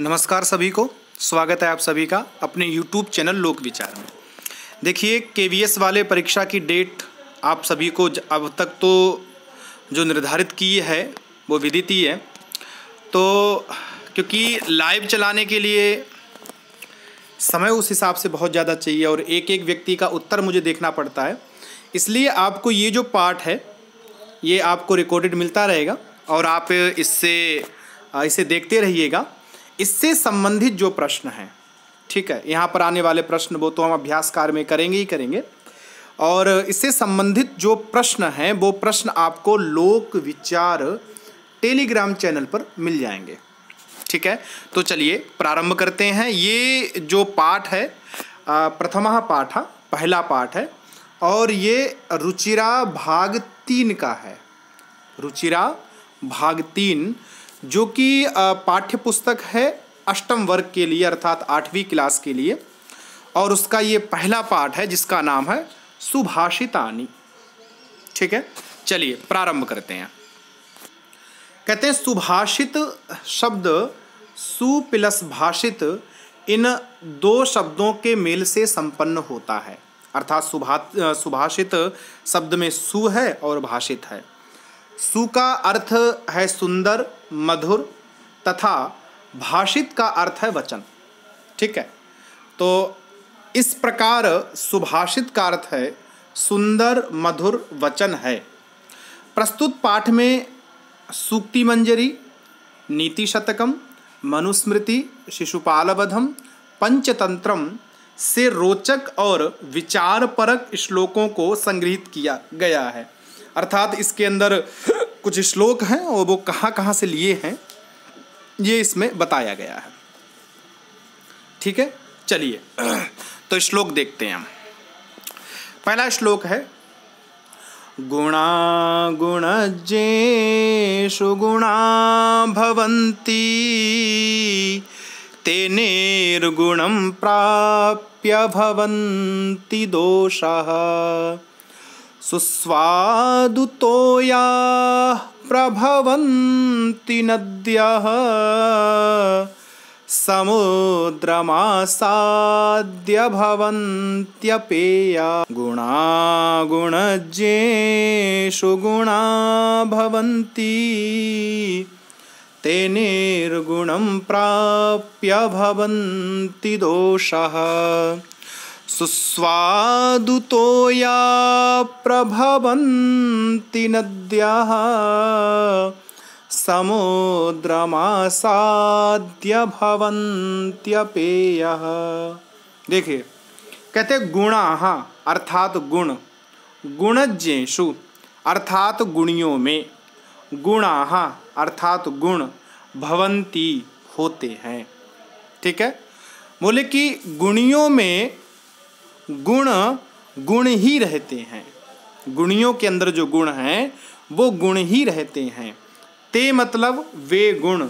नमस्कार सभी को स्वागत है आप सभी का अपने YouTube चैनल लोक विचार में देखिए के वाले परीक्षा की डेट आप सभी को अब तक तो जो निर्धारित की है वो विदित ही है तो क्योंकि लाइव चलाने के लिए समय उस हिसाब से बहुत ज़्यादा चाहिए और एक एक व्यक्ति का उत्तर मुझे देखना पड़ता है इसलिए आपको ये जो पार्ट है ये आपको रिकॉर्डेड मिलता रहेगा और आप इससे इसे देखते रहिएगा इससे संबंधित जो प्रश्न हैं ठीक है यहाँ पर आने वाले प्रश्न वो तो हम अभ्यास कार्य में करेंगे ही करेंगे और इससे संबंधित जो प्रश्न हैं वो प्रश्न आपको लोक विचार टेलीग्राम चैनल पर मिल जाएंगे ठीक है तो चलिए प्रारंभ करते हैं ये जो पाठ है प्रथमा पाठ हाँ, पहला पाठ है और ये रुचिरा भाग तीन का है रुचिरा भाग तीन जो कि पाठ्य पुस्तक है अष्टम वर्ग के लिए अर्थात आठवीं क्लास के लिए और उसका ये पहला पाठ है जिसका नाम है सुभाषितानी ठीक है चलिए प्रारंभ करते हैं कहते हैं सुभाषित शब्द सु प्लस भाषित इन दो शब्दों के मेल से संपन्न होता है अर्थात सुभा सुभाषित शब्द में सु है और भाषित है सु का अर्थ है सुंदर मधुर तथा भाषित का अर्थ है वचन ठीक है तो इस प्रकार सुभाषित का अर्थ है सुंदर मधुर वचन है प्रस्तुत पाठ में सूक्ति मंजरी नीति शतकम मनुस्मृति शिशुपालबधम पंचतंत्रम से रोचक और विचारपरक श्लोकों को संग्रहित किया गया है अर्थात इसके अंदर कुछ श्लोक हैं और वो कहाँ कहाँ से लिए हैं ये इसमें बताया गया है ठीक है चलिए तो श्लोक देखते हैं हम पहला श्लोक है गुणा गुणजेषु गुणा भवंती ते निर्गुणं प्राप्य भवंती दोषः सुस्वादुतोयाः प्रभवन्ति नद्यः समुद्रमासाद्य भवन्त्यपेया गुणा गुणा भवन्ति ते निर्गुणं प्राप्य भवन्ति दोषः तो या प्रभवन्ति नद्यः समुद्रमासाद्य भवन्त्यपेय देखिए कहते गुणा अर्थात गुण गुणज्येषु अर्थात गुणियों में गुणा अर्थात गुण भवंती होते हैं ठीक है बोले कि गुणियों में गुण गुण ही रहते हैं गुणियों के अंदर जो गुण हैं वो गुण ही रहते हैं ते मतलब वे गुण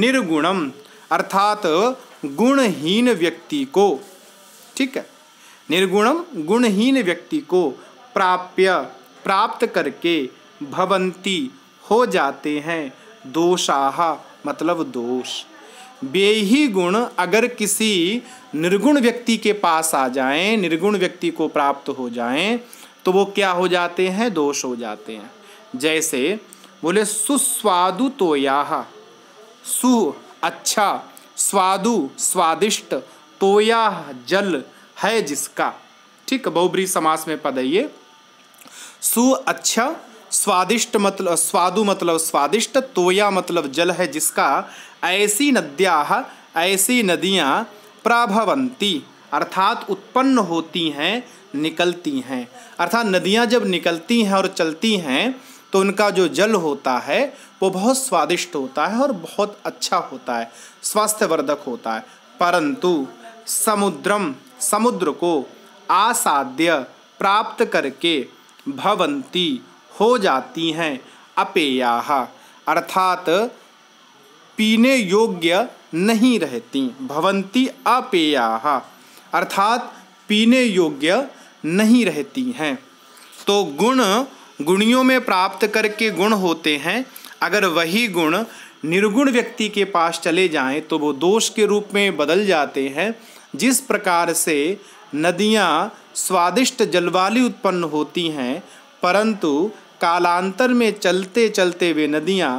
निर्गुणम अर्थात गुणहीन व्यक्ति को ठीक है निर्गुणम गुणहीन व्यक्ति को प्राप्य प्राप्त करके भवंती हो जाते हैं दोषाह मतलब दोष बेही गुण अगर किसी निर्गुण व्यक्ति के पास आ जाएं निर्गुण व्यक्ति को प्राप्त हो जाएं तो वो क्या हो जाते हैं दोष हो जाते हैं जैसे बोले सुस्वादु तो या सु अच्छा स्वादु स्वादिष्ट तोया जल है जिसका ठीक बहुबरी समास में पद है ये सु अच्छा स्वादिष्ट मतलब स्वादु मतलब स्वादिष्ट तोया मतलब जल है जिसका ऐसी नद्या ऐसी नदियाँ प्राभवंती अर्थात उत्पन्न होती हैं निकलती हैं अर्थात नदियाँ जब निकलती हैं और चलती हैं तो उनका जो जल होता है वो बहुत स्वादिष्ट होता है और बहुत अच्छा होता है स्वास्थ्यवर्धक होता है परंतु समुद्रम समुद्र को आसाध्य प्राप्त करके भवंती हो जाती हैं अपेया अर्थात पीने योग्य नहीं रहती भवंती अपेया अर्थात पीने योग्य नहीं रहती हैं तो गुण गुणियों में प्राप्त करके गुण होते हैं अगर वही गुण निर्गुण व्यक्ति के पास चले जाएं तो वो दोष के रूप में बदल जाते हैं जिस प्रकार से नदियाँ स्वादिष्ट जलवाली उत्पन्न होती हैं परंतु कालांतर में चलते चलते वे नदियाँ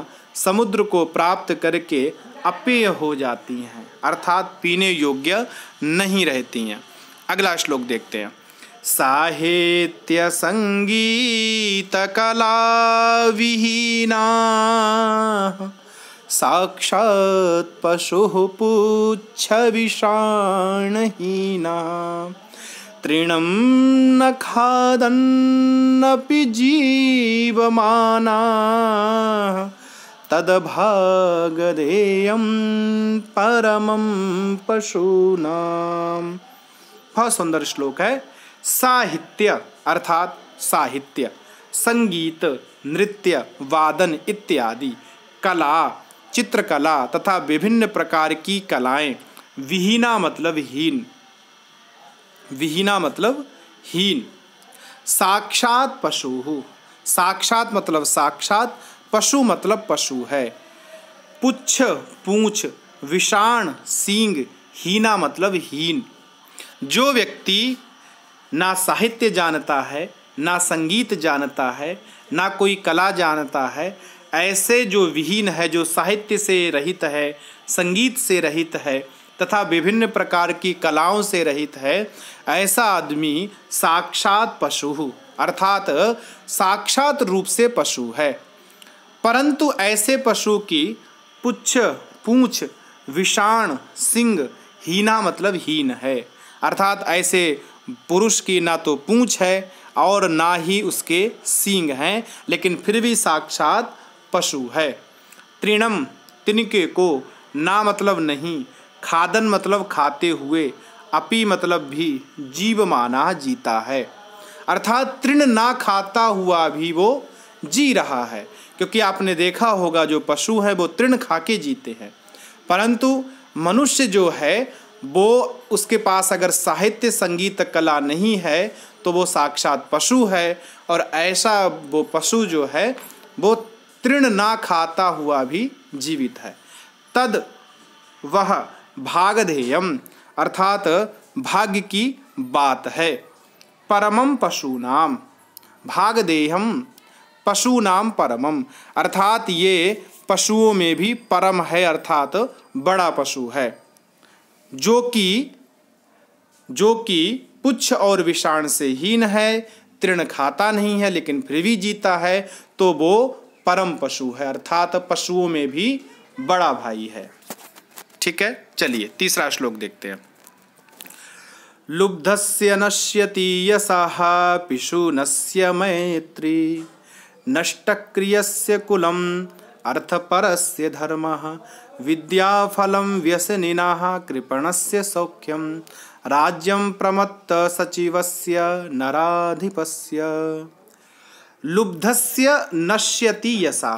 समुद्र को प्राप्त करके अपेय हो जाती हैं अर्थात पीने योग्य नहीं रहती हैं अगला श्लोक देखते हैं साहित्य संगीत कला विहीना साक्षात पशु पुच्छ विषाणहीना तृण न खादन्नपि जीवमाना तदभागधेयं परमं पशूनाम बहुत सुंदर श्लोक है साहित्य अर्थात साहित्य संगीत नृत्य वादन इत्यादि कला चित्रकला तथा विभिन्न प्रकार की कलाएं विहीना मतलब हीन विहीना मतलब हीन साक्षात पशु साक्षात मतलब साक्षात पशु मतलब पशु है पुच्छ पूछ विषाण सींग हीना मतलब हीन जो व्यक्ति ना साहित्य जानता है ना संगीत जानता है ना कोई कला जानता है ऐसे जो विहीन है जो साहित्य से रहित है संगीत से रहित है तथा विभिन्न प्रकार की कलाओं से रहित है ऐसा आदमी साक्षात पशु अर्थात साक्षात रूप से पशु है परंतु ऐसे पशु की पुच्छ पूछ विषाण सिंह हीना मतलब हीन है अर्थात ऐसे पुरुष की ना तो पूछ है और ना ही उसके सींग हैं लेकिन फिर भी साक्षात पशु है तृणम तिनके को ना मतलब नहीं खादन मतलब खाते हुए अपि मतलब भी जीव माना जीता है अर्थात तृण ना खाता हुआ भी वो जी रहा है क्योंकि आपने देखा होगा जो पशु है वो तृण खा के जीते हैं परंतु मनुष्य जो है वो उसके पास अगर साहित्य संगीत कला नहीं है तो वो साक्षात पशु है और ऐसा वो पशु जो है वो तृण ना खाता हुआ भी जीवित है तद वह भागधेयम अर्थात भाग्य की बात है परमम भागधेयम पशु नाम परमम अर्थात ये पशुओं में भी परम है अर्थात बड़ा पशु है जो कि जो कि पुच्छ और विषाण से हीन है तृण खाता नहीं है लेकिन फिर भी जीता है तो वो परम पशु है अर्थात पशुओं में भी बड़ा भाई है ठीक है चलिए तीसरा श्लोक देखते हैं लुब्धस्य से नश्यति यसा पिशूनस्य मैत्री नष्ट नष्टक्रिय कुलम अर्थपरस्य धर्म विद्याफलम व्यसनिना कृपणस्य सौख्यम राज्यम प्रमत्त सचिवस्य नराधिपस्य लुब्धस्य नश्यति यसा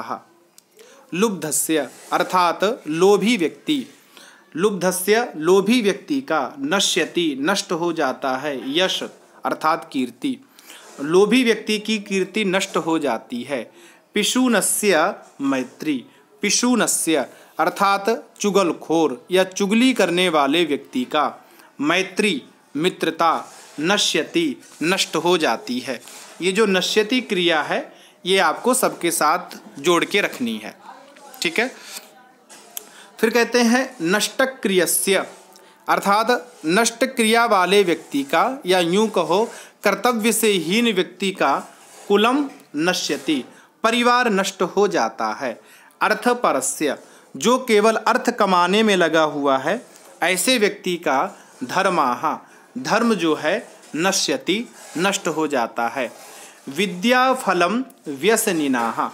लुब्धस्य अर्थात लोभी व्यक्ति लुब्धस्य लोभी व्यक्ति का नश्यति नष्ट हो जाता है यश अर्थात कीर्ति लोभी व्यक्ति की कीर्ति नष्ट हो जाती है पिशुनस्य मैत्री पिशुनस्य अर्थात चुगलखोर या चुगली करने वाले व्यक्ति का मैत्री मित्रता नश्यति नष्ट हो जाती है ये जो नश्यति क्रिया है ये आपको सबके साथ जोड़ के रखनी है ठीक है फिर कहते हैं नष्ट क्रियस्य अर्थात नष्ट क्रिया वाले व्यक्ति का या यूं कहो कर्तव्य से हीन व्यक्ति का कुलम नश्यति परिवार नष्ट हो जाता है अर्थ परस्य जो केवल अर्थ कमाने में लगा हुआ है ऐसे व्यक्ति का धर्माहा धर्म जो है नश्यति नष्ट हो जाता है विद्या फलम व्यसनिनाहा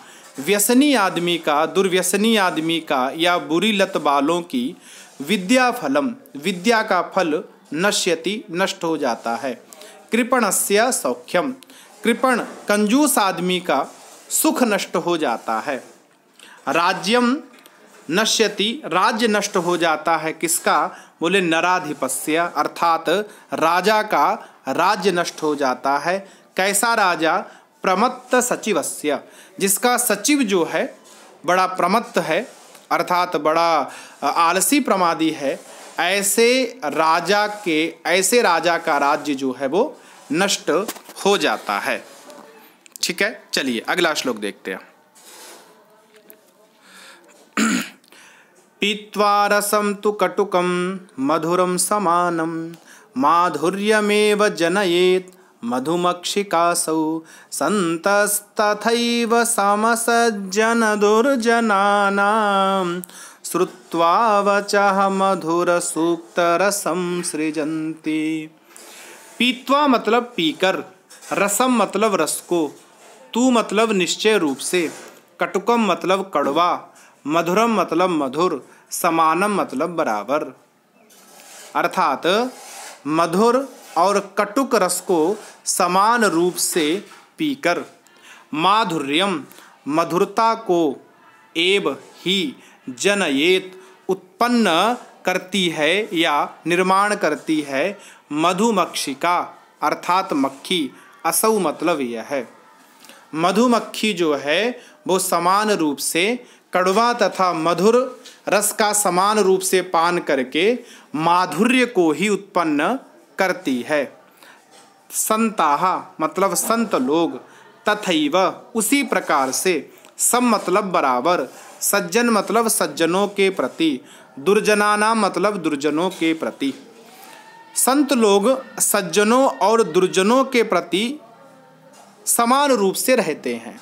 व्यसनी आदमी का दुर्व्यसनी आदमी का या बुरी लत बालों की विद्या फलम विद्या का फल नश्यति नष्ट हो जाता है कृपण से सौख्यम कृपण कंजूस आदमी का सुख नष्ट हो जाता है राज्यम नश्यति राज्य नष्ट हो जाता है किसका बोले नराधिपस्य अर्थात राजा का राज्य नष्ट हो जाता है कैसा राजा प्रमत्त सचिव जिसका सचिव जो है बड़ा प्रमत्त है अर्थात बड़ा आलसी प्रमादी है ऐसे राजा के ऐसे राजा का राज्य जो है वो नष्ट हो जाता है ठीक है चलिए अगला श्लोक देखते हैं पीवा रसम तो कटुकम मधुरम समानम माधुर्यमेव जनएत मधुमक्षिकासौ सन्तस्तथैव समसज्जनदुर्जनानां श्रुत्वा वचः मधुरसूक्तरसं सृजन्ति पीतवा मतलब पीकर रसम मतलब रस को तू मतलब निश्चय रूप से कटुकम मतलब कड़वा मधुरम मतलब मधुर समानम मतलब बराबर अर्थात मधुर और कटुक रस को समान रूप से पीकर माधुर्यम मधुरता को एव ही जनयेत उत्पन्न करती है या निर्माण करती है मधुमक्षिका अर्थात मक्खी असौ मतलब यह है मधुमक्खी जो है वो समान रूप से कड़वा तथा मधुर रस का समान रूप से पान करके माधुर्य को ही उत्पन्न करती है संताहा मतलब संत लोग तथैव उसी प्रकार से सब मतलब बराबर सज्जन मतलब सज्जनों के प्रति दुर्जनाना मतलब दुर्जनों के प्रति संत लोग सज्जनों और दुर्जनों के प्रति समान रूप से रहते हैं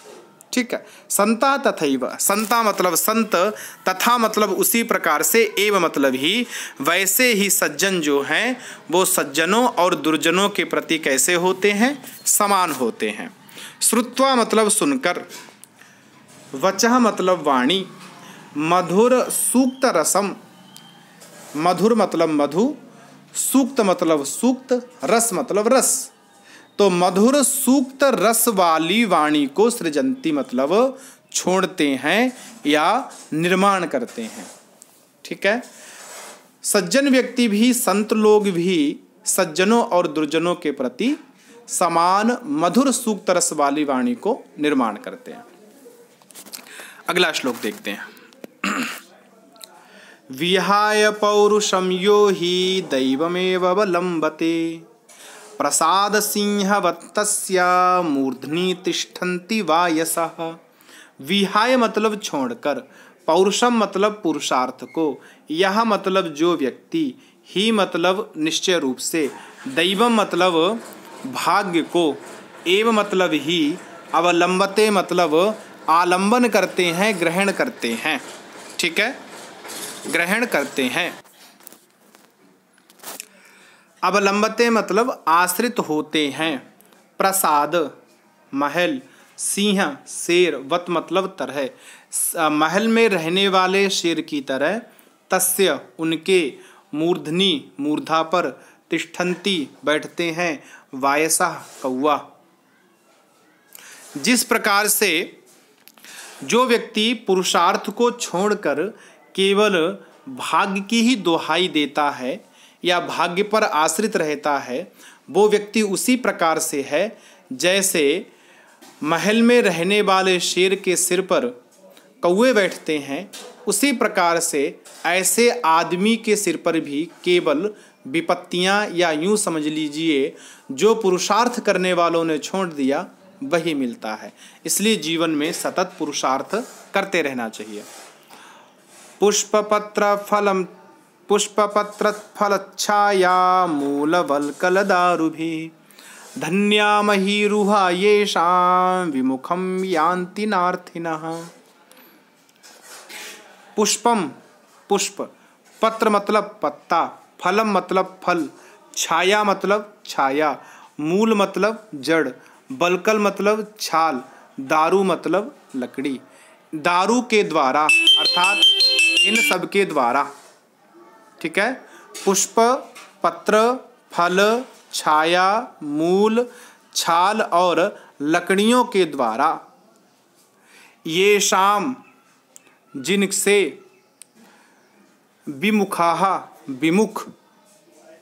ठीक है संता तथैव संता मतलब संत तथा मतलब उसी प्रकार से एव मतलब ही वैसे ही सज्जन जो हैं वो सज्जनों और दुर्जनों के प्रति कैसे होते हैं समान होते हैं श्रुत्वा मतलब सुनकर वचह मतलब वाणी मधुर सूक्त रसम मधुर मतलब मधु सूक्त मतलब सूक्त रस मतलब रस तो मधुर सूक्त रस वाली वाणी को सृजंती मतलब छोड़ते हैं या निर्माण करते हैं ठीक है सज्जन व्यक्ति भी संत लोग भी सज्जनों और दुर्जनों के प्रति समान मधुर सूक्त रस वाली वाणी को निर्माण करते हैं अगला श्लोक देखते हैं विहाय पौरुषम यो ही दैवमेव अवलंबते प्रसाद सिंहवत्त मूर्धनि तिष्ठन्ति वा यश विहाय मतलब छोड़कर पौरुषम मतलब पुरुषार्थ को यह मतलब जो व्यक्ति ही मतलब निश्चय रूप से दैवम मतलब भाग्य को एवं मतलब ही अवलंबते मतलब आलंबन करते हैं ग्रहण करते हैं ठीक है ग्रहण करते हैं अवलंबते मतलब आश्रित होते हैं प्रसाद महल सिंह शेर वत मतलब तरह महल में रहने वाले शेर की तरह तस्य उनके मूर्धनी मूर्धा पर तिष्ठंती बैठते हैं वायसा कौआ जिस प्रकार से जो व्यक्ति पुरुषार्थ को छोड़कर केवल भाग्य की ही दोहाई देता है या भाग्य पर आश्रित रहता है वो व्यक्ति उसी प्रकार से है जैसे महल में रहने वाले शेर के सिर पर कौए बैठते हैं उसी प्रकार से ऐसे आदमी के सिर पर भी केवल विपत्तियां या यूं समझ लीजिए जो पुरुषार्थ करने वालों ने छोड़ दिया वही मिलता है इसलिए जीवन में सतत पुरुषार्थ करते रहना चाहिए पुष्प पत्र फलम पुष्पपत्रत्फलच्छायामूलवल्कलदारुभि धन्यामहीरुहा येषां विमुखं यान्ति नार्थिनः पुष्पम पुष्प पत्र मतलब पत्ता फलम मतलब फल छाया मतलब छाया मूल मतलब जड़ बलकल मतलब छाल दारू मतलब लकड़ी दारू के द्वारा अर्थात इन सब के द्वारा ठीक है पुष्प पत्र फल छाया मूल छाल और लकड़ियों के द्वारा ये शाम जिनसे विमुखा विमुख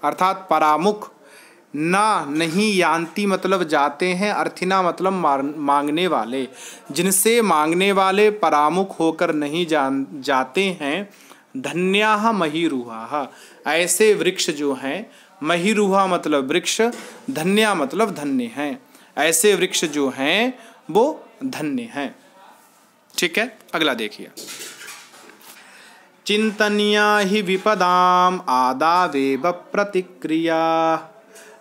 अर्थात परामुख ना नहीं यान्ति मतलब जाते हैं अर्थिना मतलब मांगने वाले जिनसे मांगने वाले परामुख होकर नहीं जान जाते हैं धन्या महीरूहा ऐसे वृक्ष जो हैं महीरूहा मतलब वृक्ष धन्या मतलब धन्य हैं ऐसे वृक्ष जो हैं वो धन्य हैं ठीक है अगला देखिए चिंतनिया ही विपदाम वेब प्रतिक्रिया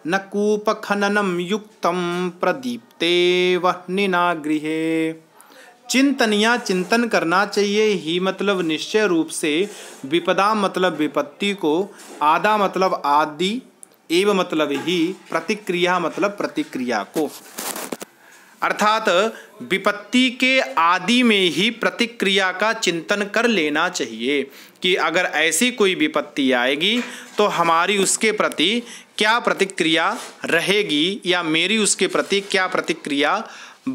न कूप खननम युक्त प्रदीप्ते वह निना गृहे चिंतनिया चिंतन करना चाहिए ही मतलब निश्चय रूप से विपदा मतलब विपत्ति को आधा मतलब आदि एव मतलब ही प्रतिक्रिया मतलब प्रतिक्रिया को अर्थात विपत्ति के आदि में ही प्रतिक्रिया का चिंतन कर लेना चाहिए कि अगर ऐसी कोई विपत्ति आएगी तो हमारी उसके प्रति क्या प्रतिक्रिया रहेगी या मेरी उसके प्रति क्या प्रतिक्रिया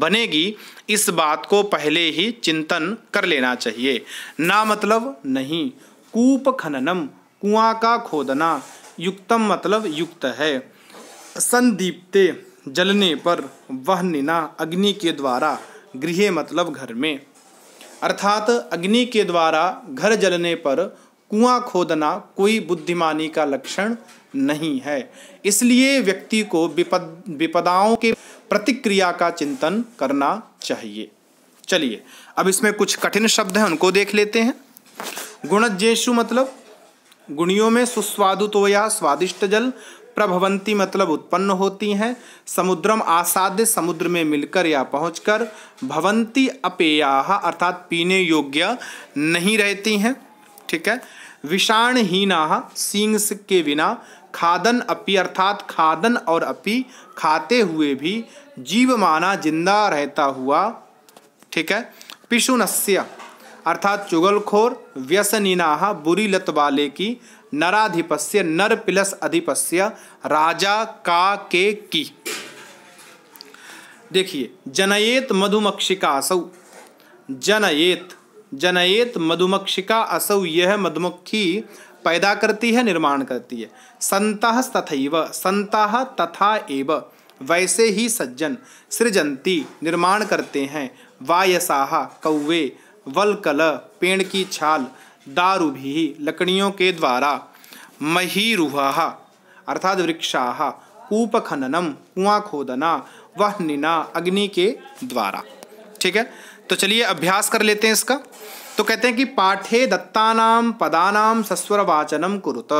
बनेगी इस बात को पहले ही चिंतन कर लेना चाहिए ना मतलब नहीं कूप खननम कुआं का खोदना युक्तम मतलब युक्त है संदीप्ते जलने पर वह निना अग्नि के द्वारा गृह मतलब घर में अर्थात अग्नि के द्वारा घर जलने पर कुआं खोदना कोई बुद्धिमानी का लक्षण नहीं है इसलिए व्यक्ति को विपद विपदाओं के प्रतिक्रिया का चिंतन करना चाहिए चलिए अब इसमें कुछ कठिन शब्द हैं उनको देख लेते हैं गुणजेशु मतलब गुणियों में सुस्वादु तो या स्वादिष्ट जल प्रभवंती मतलब उत्पन्न होती हैं समुद्रम आसाद्य समुद्र में मिलकर या पहुंचकर भवंती अपेया अर्थात पीने योग्य नहीं रहती हैं ठीक है विषाणहीना सींग्स के बिना खादन अपि अर्थात खादन और अपि खाते हुए भी जीव माना जिंदा रहता हुआ ठीक है पिशुनस्य अर्थात चुगलखोर व्यसनिनाह बुरी लत वाले की नराधिपस्य नर पिलस अधिपस्य राजा का के की देखिए जनयेत मधुमक्षिका असौ जनयेत जनयेत मधुमक्षिका असौ यह मधुमक्खी पैदा करती है निर्माण करती है संतः तथैव संतः तथा एव वैसे ही सज्जन सृजंती निर्माण करते हैं वायसाह कौवे वलकल पेड़ की छाल दारू भी लकड़ियों के द्वारा महीरुहा अर्थात वृक्षा कूप खननम कुआं खोदना वह निना अग्नि के द्वारा ठीक है तो चलिए अभ्यास कर लेते हैं इसका तो कहते हैं कि पाठे दत्तानाम पदानाम सस्वर वाचनम कुरुत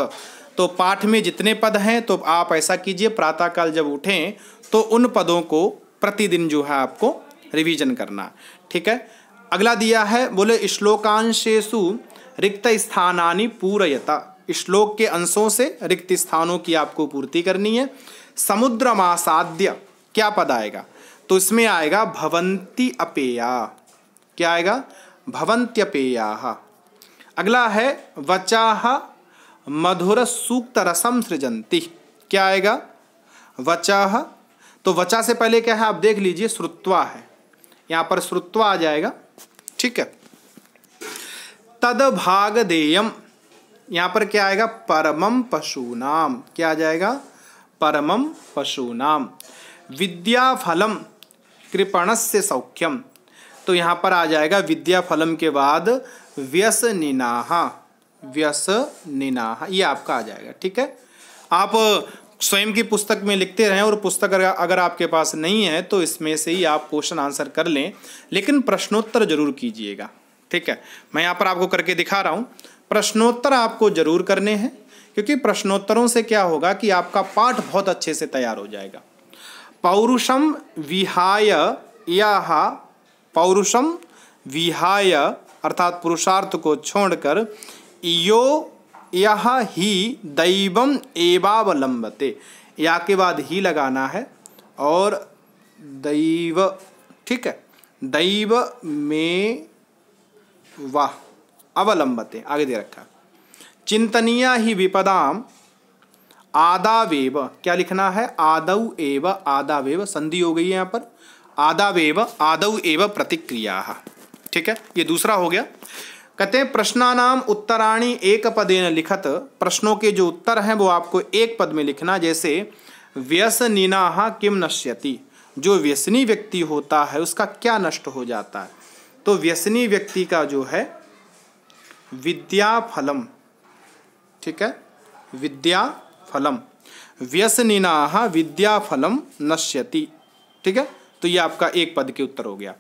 तो पाठ में जितने पद हैं तो आप ऐसा कीजिए प्रातःकाल जब उठें तो उन पदों को प्रतिदिन जो है आपको रिवीजन करना ठीक है अगला दिया है बोले श्लोकांशेषु रिक्त स्थानानि पूरयता श्लोक के अंशों से रिक्त स्थानों की आपको पूर्ति करनी है समुद्र मासाद्य क्या पद आएगा तो इसमें आएगा भवंती अपेया क्या आएगा भवंत्यपेया अगला है वचा मधुर सूक्त रसम सृजंती क्या आएगा वचा तो वचा से पहले क्या है आप देख लीजिए श्रुत्वा है यहाँ पर श्रुत्वा आ जाएगा ठीक है तद भाग देयम यहाँ पर क्या आएगा परमम नाम क्या आ जाएगा परमम फलम कृपण से सौख्यम तो यहाँ पर आ जाएगा विद्या फलम के बाद व्यस निनाहा व्यस निनाहा ये आपका आ जाएगा ठीक है आप स्वयं की पुस्तक में लिखते रहें और पुस्तक अगर आपके पास नहीं है तो इसमें से ही आप क्वेश्चन आंसर कर लें लेकिन प्रश्नोत्तर जरूर कीजिएगा ठीक है मैं यहाँ पर आपको करके दिखा रहा हूँ प्रश्नोत्तर आपको जरूर करने हैं क्योंकि प्रश्नोत्तरों से क्या होगा कि आपका पाठ बहुत अच्छे से तैयार हो जाएगा पौरुषम विहाय या पौरुषम विहाय अर्थात पुरुषार्थ को छोड़कर यो यह ही दैवम एवावलंबते या के बाद ही लगाना है और दैव ठीक है दैव में वाह अवलंबते आगे दे रखा चिंतनीय ही विपदाम आदावेव क्या लिखना है आदव एव आदावेव संधि हो गई है यहाँ पर आदावेव आदव एव प्रतिक्रिया ठीक है ये दूसरा हो गया कहते हैं प्रश्नानाम उत्तराणी एक पदे न लिखत प्रश्नों के जो उत्तर हैं वो आपको एक पद में लिखना जैसे व्यसनीना किम नश्यति जो व्यसनी व्यक्ति होता है उसका क्या नष्ट हो जाता है तो व्यसनी व्यक्ति का जो है विद्या फलम ठीक है विद्या फलम व्यसनिना विद्या फलम नश्यति ठीक है तो ये आपका एक पद के उत्तर हो गया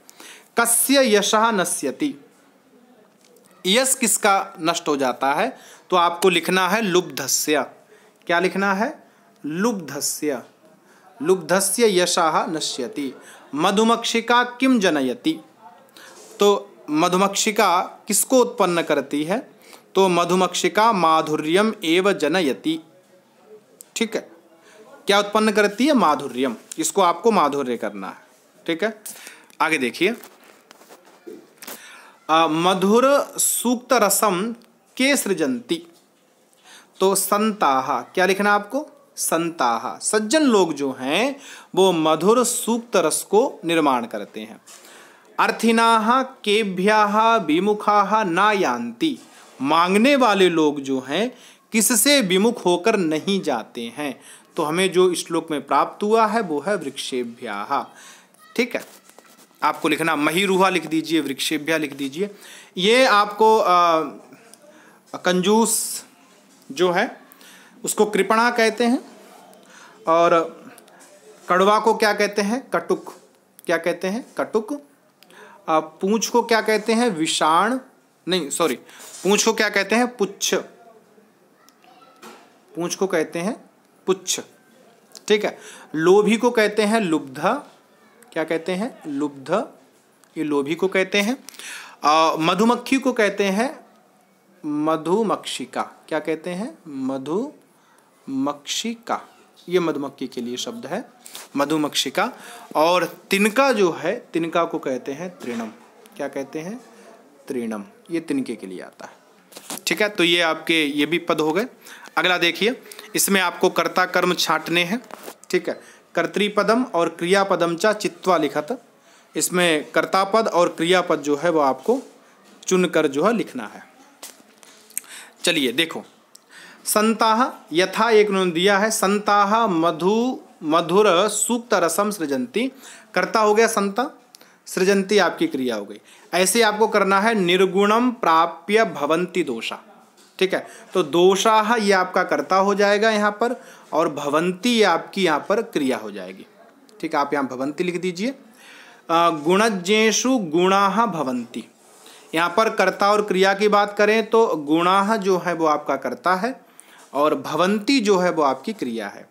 कस्य यश नश्यति यश किसका नष्ट हो जाता है तो आपको लिखना है लुब्धस्य क्या लिखना है लुब्धस्य लुब्धस्य यश नश्यति मधुमक्षिका किम जनयति तो मधुमक्षिका किसको उत्पन्न करती है तो मधुमक्षिका माधुर्यम एव जनयति ठीक है क्या उत्पन्न करती है माधुर्यम इसको आपको माधुर्य करना है ठीक है आगे देखिए मधुर सूक्त रसम के सृजंती तो संताहा क्या लिखना आपको संताहा सज्जन लोग जो हैं वो मधुर सूक्त रस को निर्माण करते हैं अर्थिना केभ्या विमुखा ना यान्ति मांगने वाले लोग जो हैं किससे विमुख होकर नहीं जाते हैं तो हमें जो श्लोक में प्राप्त हुआ है वो है वृक्षेभ्या ठीक है आपको लिखना रूहा लिख दीजिए वृक्षेभ्या लिख दीजिए ये आपको आ, कंजूस जो है उसको कृपणा कहते हैं और कड़वा को क्या कहते हैं कटुक क्या कहते हैं कटुक पूंछ को क्या कहते हैं विषाण नहीं सॉरी पूंछ को क्या कहते हैं पुच्छ पूंछ को कहते हैं पुच्छ ठीक है लोभी को कहते हैं लुब्धा क्या कहते हैं लुब्ध ये लोभी को कहते हैं मधुमक्खी को कहते हैं मधुमक्षिका क्या कहते हैं मधुमक्षिका ये मधुमक्खी के लिए शब्द है मधुमक्षिका और तिनका जो है तिनका को कहते हैं त्रिणम क्या कहते हैं त्रिणम ये तिनके के लिए आता है ठीक है तो ये आपके ये भी पद हो गए अगला देखिए इसमें आपको कर्ता कर्म छाटने हैं ठीक है कर्तृपदम और क्रियापदम चा चित्वा लिखत इसमें कर्तापद और क्रियापद जो है वो आपको चुनकर जो है लिखना है चलिए देखो संताह यथा एक उन्होंने दिया है संताह मधु मधुर सूक्त रसम सृजंती कर्ता हो गया संता सृजंती आपकी क्रिया हो गई ऐसे आपको करना है निर्गुणम प्राप्य भवंती दोषा ठीक है तो दोषाह ये आपका कर्ता हो जाएगा यहाँ पर और भवंती आपकी यहाँ पर क्रिया हो जाएगी ठीक है आप यहाँ भवंती लिख दीजिए गुणजेशु गुणाह भवंती यहाँ पर कर्ता और क्रिया की बात करें तो गुणाह जो है वो आपका कर्ता है और भवंती जो है वो आपकी क्रिया है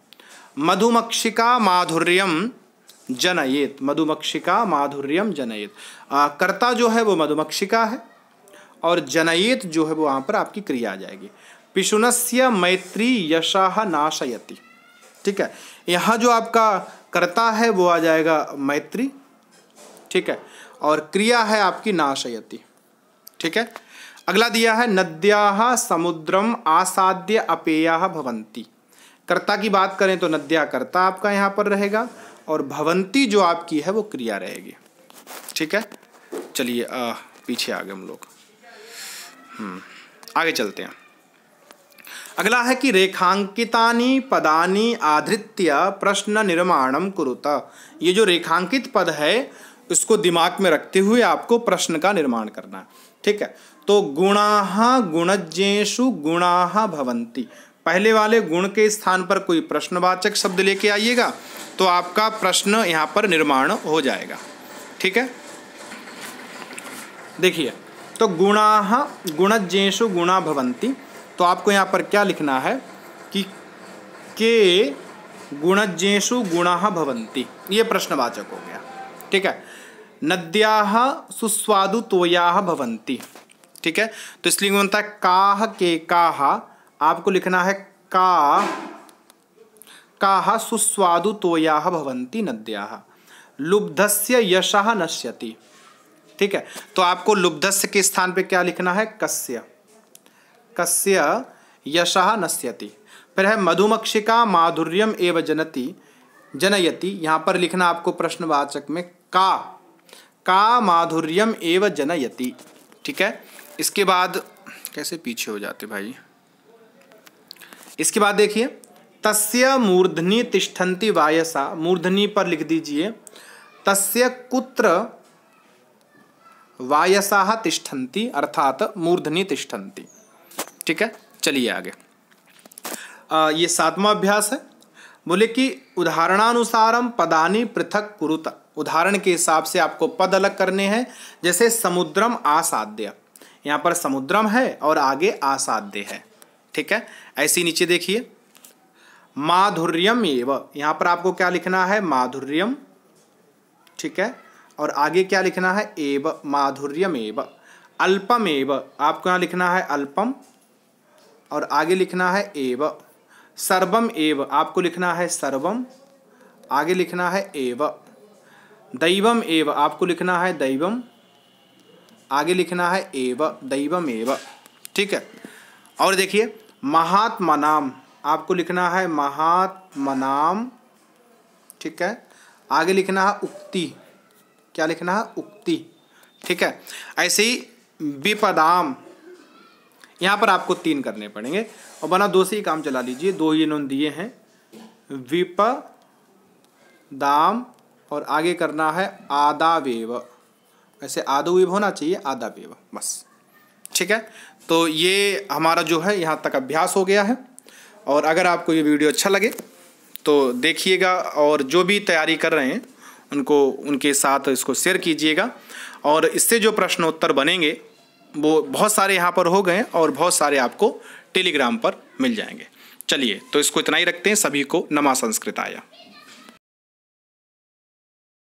मधुमक्षिका माधुर्यम जनयेत मधुमक्षिका माधुर्यम जनयेत कर्ता जो है वो मधुमक्षिका है और जनयेत जो है वो वहाँ पर आपकी क्रिया आ जाएगी पिशुनस्य मैत्री यशाह नाशयति ठीक है यहाँ जो आपका कर्ता है वो आ जाएगा मैत्री ठीक है और क्रिया है आपकी नाशयति ठीक है अगला दिया है नद्या समुद्रम आसाद्य अपेया भवंती कर्ता की बात करें तो नद्या कर्ता आपका यहाँ पर रहेगा और भवंती जो आपकी है वो क्रिया रहेगी ठीक है चलिए पीछे आ गए हम लोग हम्म। आगे चलते हैं अगला है कि रेखांकितानी पदानी आधृत्य प्रश्न निर्माणम कुरुता ये जो रेखांकित पद है इसको दिमाग में रखते हुए आपको प्रश्न का निर्माण करना है ठीक है तो गुणा गुणज्ञेशु गुणा भवंती पहले वाले गुण के स्थान पर कोई प्रश्नवाचक शब्द लेके आइएगा तो आपका प्रश्न यहाँ पर निर्माण हो जाएगा ठीक है देखिए तो गुणा गुणजेशु गुणा भवंती तो आपको यहाँ पर क्या लिखना है कि के गुणजेशु गुणा भवंती ये प्रश्नवाचक हो गया ठीक है नद्या सुस्वादु तोया भवंती ठीक है तो इसलिए बनता है काह के काह आपको लिखना है का काह सुस्वादु तोया भवंती नद्या लुब्धस्य यशः नश्यति ठीक है तो आपको लुब्धस्य के स्थान पे क्या लिखना है कस्य कस्य यशः नश्यति फिर है मधुमक्षिका माधुर्यम एव जनति जनयति यहाँ पर लिखना आपको प्रश्नवाचक में का का माधुर्यम एवं जनयति ठीक है इसके बाद कैसे पीछे हो जाते भाई इसके बाद देखिए तस्य मूर्धनी तिष्ठन्ति वायसा मूर्धनी पर लिख दीजिए तस्य कुत्र वायसा तिष्ठन्ति अर्थात मूर्धनी तिष्ठन्ति ठीक है चलिए आगे आ, ये सातवां अभ्यास है बोले कि उदाहरणानुसारम पदानी पृथक कुरुत उदाहरण के हिसाब से आपको पद अलग करने हैं जैसे समुद्रम आसाध्य यहाँ पर समुद्रम है और आगे आसाध्य है ठीक है ऐसी नीचे देखिए माधुर्यम एव यहाँ पर आपको क्या लिखना है माधुर्यम ठीक है और आगे क्या लिखना है एव माधुर्यमेव अल्पमेव आपको यहाँ लिखना है अल्पम और आगे लिखना है एव सर्वम एव आपको लिखना है सर्वम आगे लिखना है एव दैवम एव आपको लिखना है दैवम आगे लिखना है एव दैवम एव ठीक है और देखिए महात्मनाम आपको लिखना है महात्मनाम ठीक है आगे लिखना है उक्ति क्या लिखना है उक्ति ठीक है ऐसे ही विपदाम यहाँ पर आपको तीन करने पड़ेंगे और बना दो से ही काम चला लीजिए दो ही इन्होंने दिए हैं विप दाम और आगे करना है आदा वेव ऐसे आदो वेव होना चाहिए आधा वेव बस ठीक है तो ये हमारा जो है यहाँ तक अभ्यास हो गया है और अगर आपको ये वीडियो अच्छा लगे तो देखिएगा और जो भी तैयारी कर रहे हैं उनको उनके साथ इसको शेयर कीजिएगा और इससे जो प्रश्नोत्तर बनेंगे वो बहुत सारे यहाँ पर हो गए और बहुत सारे आपको टेलीग्राम पर मिल जाएंगे चलिए तो इसको इतना ही रखते हैं सभी को नमा संस्कृत आया